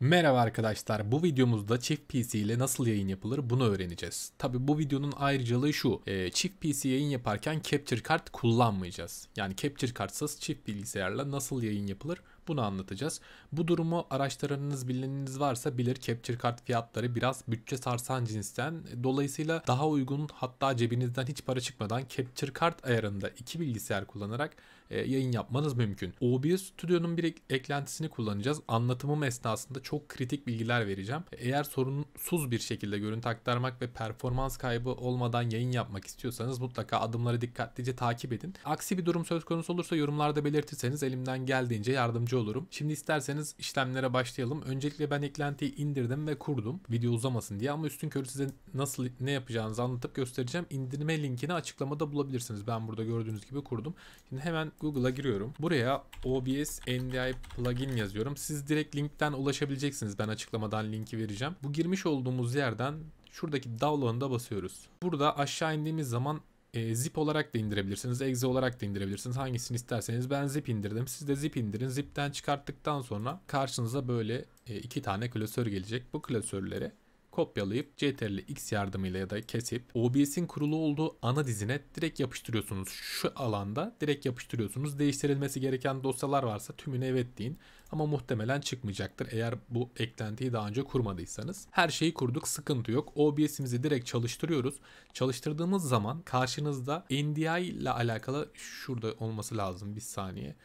Merhaba arkadaşlar bu videomuzda çift PC ile nasıl yayın yapılır bunu öğreneceğiz. Tabi bu videonun ayrıcalığı şu e, çift PC yayın yaparken capture card kullanmayacağız. Yani capture kartsız çift bilgisayarla nasıl yayın yapılır bunu anlatacağız. Bu durumu araçlarınız bileniniz varsa bilir. Capture kart fiyatları biraz bütçe sarsan cinsten. Dolayısıyla daha uygun hatta cebinizden hiç para çıkmadan Capture kart ayarında iki bilgisayar kullanarak e, yayın yapmanız mümkün. OBS Studio'nun bir eklentisini kullanacağız. Anlatımım esnasında çok kritik bilgiler vereceğim. Eğer sorunsuz bir şekilde görüntü aktarmak ve performans kaybı olmadan yayın yapmak istiyorsanız mutlaka adımları dikkatlice takip edin. Aksi bir durum söz konusu olursa yorumlarda belirtirseniz elimden geldiğince yardımcı olurum. Şimdi isterseniz işlemlere başlayalım. Öncelikle ben eklentiyi indirdim ve kurdum. Video uzamasın diye ama üstün körü size nasıl ne yapacağınızı anlatıp göstereceğim. İndirme linkini açıklamada bulabilirsiniz. Ben burada gördüğünüz gibi kurdum. Şimdi hemen Google'a giriyorum. Buraya OBS NDI plugin yazıyorum. Siz direkt linkten ulaşabileceksiniz. Ben açıklamadan linki vereceğim. Bu girmiş olduğumuz yerden şuradaki download'a basıyoruz. Burada aşağı indiğimiz zaman e, zip olarak da indirebilirsiniz. Exe olarak da indirebilirsiniz. Hangisini isterseniz ben zip indirdim. Siz de zip indirin. Zip'ten çıkarttıktan sonra karşınıza böyle e, iki tane klasör gelecek. Bu klasörleri kopyalayıp Ctrl X yardımıyla ya da kesip OBS'in kurulu olduğu ana dizine direkt yapıştırıyorsunuz. Şu alanda direkt yapıştırıyorsunuz. Değiştirilmesi gereken dosyalar varsa tümüne evet deyin. Ama muhtemelen çıkmayacaktır eğer bu eklentiyi daha önce kurmadıysanız. Her şeyi kurduk sıkıntı yok. OBS'imizi direkt çalıştırıyoruz. Çalıştırdığımız zaman karşınızda NDI ile alakalı şurada olması lazım bir saniye.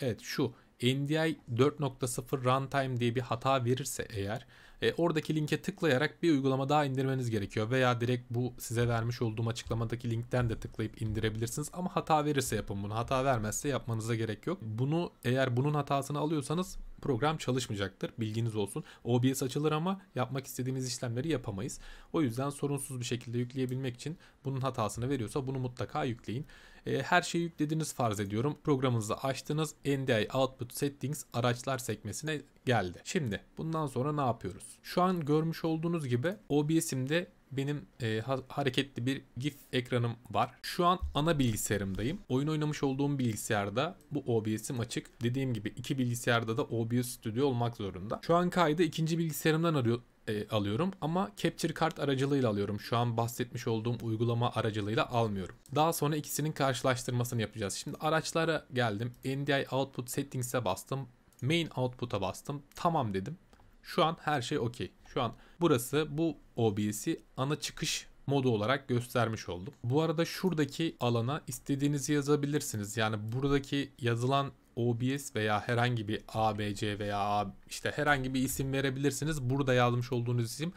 Evet şu NDI 4.0 runtime diye bir hata verirse eğer e, oradaki linke tıklayarak bir uygulama daha indirmeniz gerekiyor veya direkt bu size vermiş olduğum açıklamadaki linkten de tıklayıp indirebilirsiniz ama hata verirse yapın bunu. Hata vermezse yapmanıza gerek yok. Bunu eğer bunun hatasını alıyorsanız program çalışmayacaktır. Bilginiz olsun. OBS açılır ama yapmak istediğimiz işlemleri yapamayız. O yüzden sorunsuz bir şekilde yükleyebilmek için bunun hatasını veriyorsa bunu mutlaka yükleyin. Ee, her şeyi yüklediniz farz ediyorum. Programınızı açtınız. NDI Output Settings araçlar sekmesine geldi. Şimdi bundan sonra ne yapıyoruz? Şu an görmüş olduğunuz gibi OBS'imde benim e, ha, hareketli bir GIF ekranım var. Şu an ana bilgisayarımdayım. Oyun oynamış olduğum bilgisayarda bu OBS'im açık. Dediğim gibi iki bilgisayarda da OBS Studio olmak zorunda. Şu an kaydı ikinci bilgisayarımdan arıyor, e, alıyorum ama Capture Card aracılığıyla alıyorum. Şu an bahsetmiş olduğum uygulama aracılığıyla almıyorum. Daha sonra ikisinin karşılaştırmasını yapacağız. Şimdi araçlara geldim. NDI Output Settings'e bastım. Main Output'a bastım. Tamam dedim. Şu an her şey okey. Şu an burası bu OBS'i ana çıkış modu olarak göstermiş oldum. Bu arada şuradaki alana istediğinizi yazabilirsiniz. Yani buradaki yazılan OBS veya herhangi bir ABC veya işte herhangi bir isim verebilirsiniz. Burada yazmış olduğunuz isim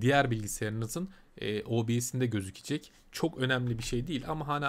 diğer bilgisayarınızın e, OBS'inde gözükecek. Çok önemli bir şey değil ama hani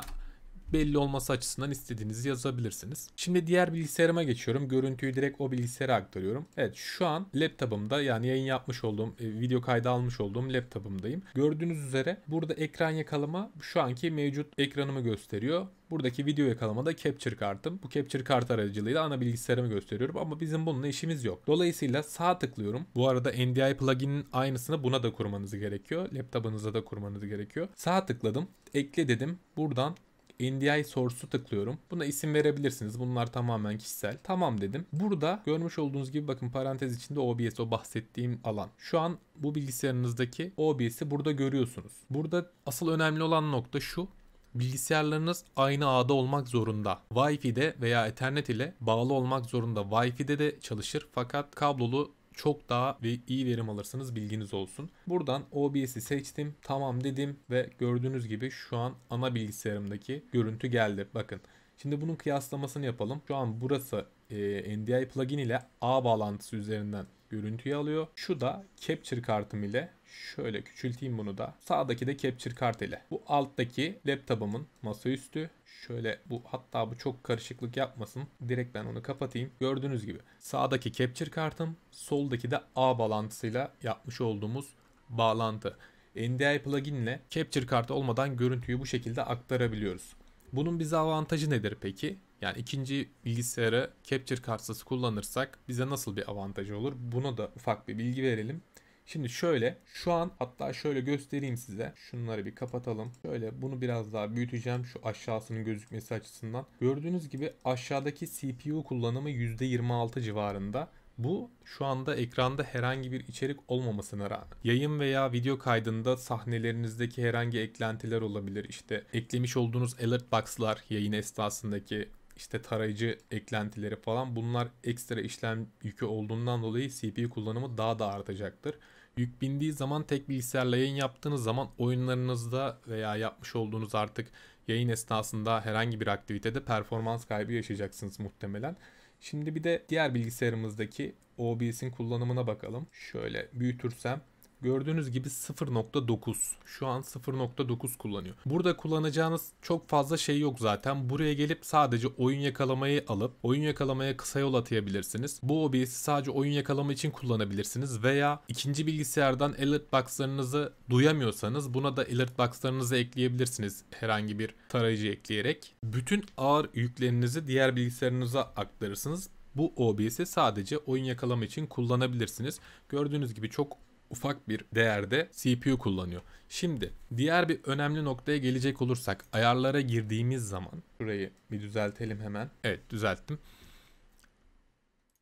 belli olması açısından istediğinizi yazabilirsiniz. Şimdi diğer bilgisayarıma geçiyorum. Görüntüyü direkt o bilgisayara aktarıyorum. Evet şu an laptopumda yani yayın yapmış olduğum, e, video kaydı almış olduğum laptopumdayım. Gördüğünüz üzere burada ekran yakalama şu anki mevcut ekranımı gösteriyor. Buradaki video yakalama da capture kartım. Bu capture kart aracılığıyla ana bilgisayarımı gösteriyorum ama bizim bununla işimiz yok. Dolayısıyla sağ tıklıyorum. Bu arada NDI plugin'in aynısını buna da kurmanız gerekiyor. Laptopunuza da kurmanız gerekiyor. Sağ tıkladım. Ekle dedim. Buradan NDI source'u tıklıyorum. Buna isim verebilirsiniz. Bunlar tamamen kişisel. Tamam dedim. Burada görmüş olduğunuz gibi bakın parantez içinde OBS o bahsettiğim alan. Şu an bu bilgisayarınızdaki OBS'i burada görüyorsunuz. Burada asıl önemli olan nokta şu. Bilgisayarlarınız aynı ağda olmak zorunda. Wi-Fi'de veya Ethernet ile bağlı olmak zorunda. Wi-Fi'de de çalışır fakat kablolu çok daha ve iyi verim alırsınız bilginiz olsun. Buradan OBS'i seçtim. Tamam dedim ve gördüğünüz gibi şu an ana bilgisayarımdaki görüntü geldi. Bakın Şimdi bunun kıyaslamasını yapalım. Şu an burası e, NDI plugin ile A bağlantısı üzerinden görüntüyü alıyor. Şu da capture kartım ile şöyle küçülteyim bunu da. Sağdaki de capture kart ile. Bu alttaki laptopumun masaüstü. Şöyle bu hatta bu çok karışıklık yapmasın. Direkt ben onu kapatayım. Gördüğünüz gibi sağdaki capture kartım, soldaki de A bağlantısıyla yapmış olduğumuz bağlantı. NDI plugin ile capture kartı olmadan görüntüyü bu şekilde aktarabiliyoruz. Bunun bize avantajı nedir peki? Yani ikinci bilgisayarı capture kartsız kullanırsak bize nasıl bir avantajı olur? Buna da ufak bir bilgi verelim. Şimdi şöyle şu an hatta şöyle göstereyim size. Şunları bir kapatalım. Şöyle bunu biraz daha büyüteceğim şu aşağısının gözükmesi açısından. Gördüğünüz gibi aşağıdaki CPU kullanımı %26 civarında. Bu şu anda ekranda herhangi bir içerik olmamasına rağmen. Yayın veya video kaydında sahnelerinizdeki herhangi eklentiler olabilir. İşte eklemiş olduğunuz alert box'lar yayın esnasındaki işte tarayıcı eklentileri falan bunlar ekstra işlem yükü olduğundan dolayı CPU kullanımı daha da artacaktır. Yük bindiği zaman tek bilgisayarla yayın yaptığınız zaman oyunlarınızda veya yapmış olduğunuz artık yayın esnasında herhangi bir aktivitede performans kaybı yaşayacaksınız muhtemelen. Şimdi bir de diğer bilgisayarımızdaki OBS'in kullanımına bakalım. Şöyle büyütürsem Gördüğünüz gibi 0.9. Şu an 0.9 kullanıyor. Burada kullanacağınız çok fazla şey yok zaten. Buraya gelip sadece oyun yakalamayı alıp oyun yakalamaya kısa yol atayabilirsiniz. Bu OBS'i sadece oyun yakalama için kullanabilirsiniz veya ikinci bilgisayardan alert boxlarınızı duyamıyorsanız buna da alert boxlarınızı ekleyebilirsiniz herhangi bir tarayıcı ekleyerek. Bütün ağır yüklerinizi diğer bilgisayarınıza aktarırsınız. Bu OBS'i sadece oyun yakalama için kullanabilirsiniz. Gördüğünüz gibi çok ufak bir değerde CPU kullanıyor. Şimdi diğer bir önemli noktaya gelecek olursak ayarlara girdiğimiz zaman burayı bir düzeltelim hemen. Evet düzelttim.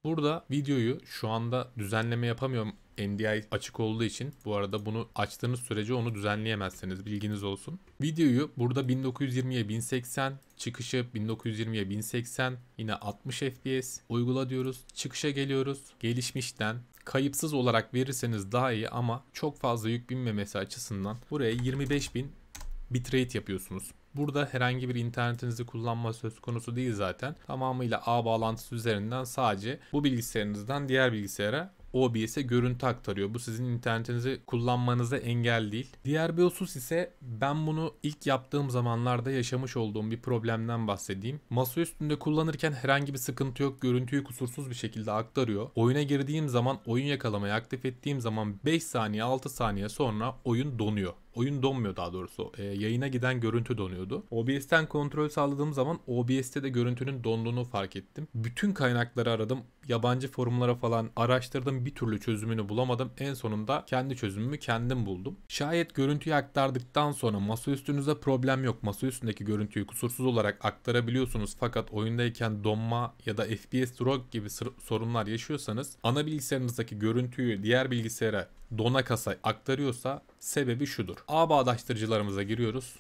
Burada videoyu şu anda düzenleme yapamıyorum NDI açık olduğu için bu arada bunu açtığınız sürece onu düzenleyemezseniz bilginiz olsun. Videoyu burada 1920'ye 1080 çıkışı 1920'ye 1080 yine 60 FPS uygula diyoruz. Çıkışa geliyoruz. Gelişmişten kayıpsız olarak verirseniz daha iyi ama çok fazla yük binmemesi açısından buraya 25.000 bitrate yapıyorsunuz. Burada herhangi bir internetinizi kullanma söz konusu değil zaten. Tamamıyla ağ bağlantısı üzerinden sadece bu bilgisayarınızdan diğer bilgisayara OBS'e görüntü aktarıyor. Bu sizin internetinizi kullanmanıza engel değil. Diğer bir husus ise ben bunu ilk yaptığım zamanlarda yaşamış olduğum bir problemden bahsedeyim. Masa üstünde kullanırken herhangi bir sıkıntı yok. Görüntüyü kusursuz bir şekilde aktarıyor. Oyuna girdiğim zaman oyun yakalamayı aktif ettiğim zaman 5 saniye 6 saniye sonra oyun donuyor oyun donmuyor daha doğrusu. E, yayına giden görüntü donuyordu. OBS'ten kontrol sağladığım zaman OBS'te de görüntünün donduğunu fark ettim. Bütün kaynakları aradım. Yabancı forumlara falan araştırdım. Bir türlü çözümünü bulamadım. En sonunda kendi çözümümü kendim buldum. Şayet görüntüyü aktardıktan sonra masa üstünüzde problem yok. Masa üstündeki görüntüyü kusursuz olarak aktarabiliyorsunuz. Fakat oyundayken donma ya da FPS drop gibi sorunlar yaşıyorsanız ana bilgisayarınızdaki görüntüyü diğer bilgisayara dona kasa aktarıyorsa sebebi şudur. A bağdaştırıcılarımıza giriyoruz.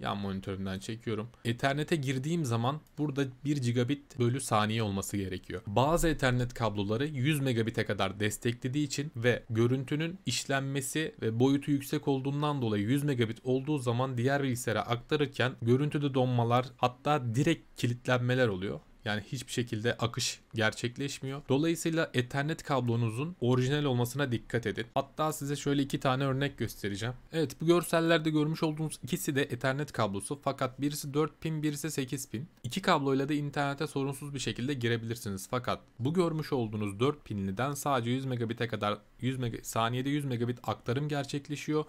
Yan monitörümden çekiyorum. Ethernet'e girdiğim zaman burada 1 gigabit bölü saniye olması gerekiyor. Bazı Ethernet kabloları 100 megabite kadar desteklediği için ve görüntünün işlenmesi ve boyutu yüksek olduğundan dolayı 100 megabit olduğu zaman diğer bilgisayara aktarırken görüntüde donmalar hatta direkt kilitlenmeler oluyor. Yani hiçbir şekilde akış gerçekleşmiyor. Dolayısıyla Ethernet kablonuzun orijinal olmasına dikkat edin. Hatta size şöyle iki tane örnek göstereceğim. Evet bu görsellerde görmüş olduğunuz ikisi de Ethernet kablosu. Fakat birisi 4 pin birisi 8 pin. İki kabloyla da internete sorunsuz bir şekilde girebilirsiniz. Fakat bu görmüş olduğunuz 4 pinliden sadece 100 megabit'e kadar 100 meg saniyede 100 megabit aktarım gerçekleşiyor.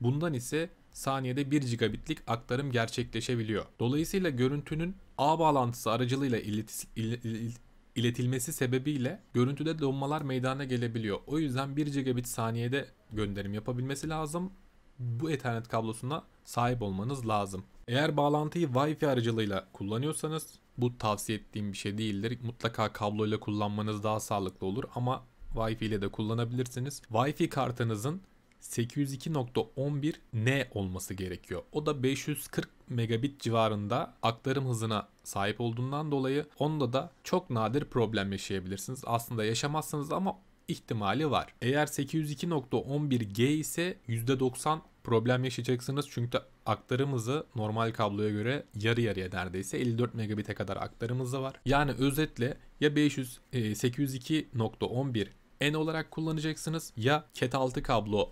Bundan ise saniyede 1 gigabitlik aktarım gerçekleşebiliyor. Dolayısıyla görüntünün ağ bağlantısı aracılığıyla iletis, il, il, iletilmesi sebebiyle görüntüde donmalar meydana gelebiliyor. O yüzden 1 gigabit saniyede gönderim yapabilmesi lazım. Bu Ethernet kablosuna sahip olmanız lazım. Eğer bağlantıyı Wi-Fi aracılığıyla kullanıyorsanız bu tavsiye ettiğim bir şey değildir. Mutlaka kabloyla kullanmanız daha sağlıklı olur ama Wi-Fi ile de kullanabilirsiniz. Wi-Fi kartınızın 802.11 N olması gerekiyor. O da 540 megabit civarında aktarım hızına sahip olduğundan dolayı onda da çok nadir problem yaşayabilirsiniz. Aslında yaşamazsınız ama ihtimali var. Eğer 802.11G ise %90 problem yaşayacaksınız çünkü aktarım hızı normal kabloya göre yarı yarıya neredeyse 54 megabite kadar aktarım hızı var. Yani özetle ya 500 802.11 N olarak kullanacaksınız ya CAT6 kablo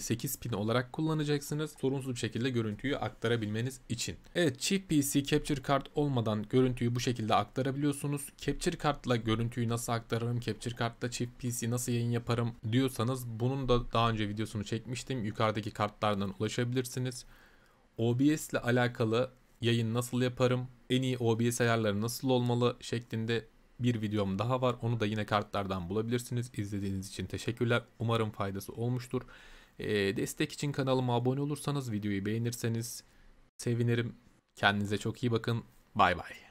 8 e, pin olarak kullanacaksınız sorunsuz bir şekilde görüntüyü aktarabilmeniz için. Evet çift PC Capture Card olmadan görüntüyü bu şekilde aktarabiliyorsunuz. Capture Card'la görüntüyü nasıl aktarırım, Capture Card'la çift PC nasıl yayın yaparım diyorsanız bunun da daha önce videosunu çekmiştim. Yukarıdaki kartlardan ulaşabilirsiniz. OBS ile alakalı yayın nasıl yaparım, en iyi OBS ayarları nasıl olmalı şeklinde bir videom daha var. Onu da yine kartlardan bulabilirsiniz. İzlediğiniz için teşekkürler. Umarım faydası olmuştur. E, destek için kanalıma abone olursanız, videoyu beğenirseniz sevinirim. Kendinize çok iyi bakın. Bay bay.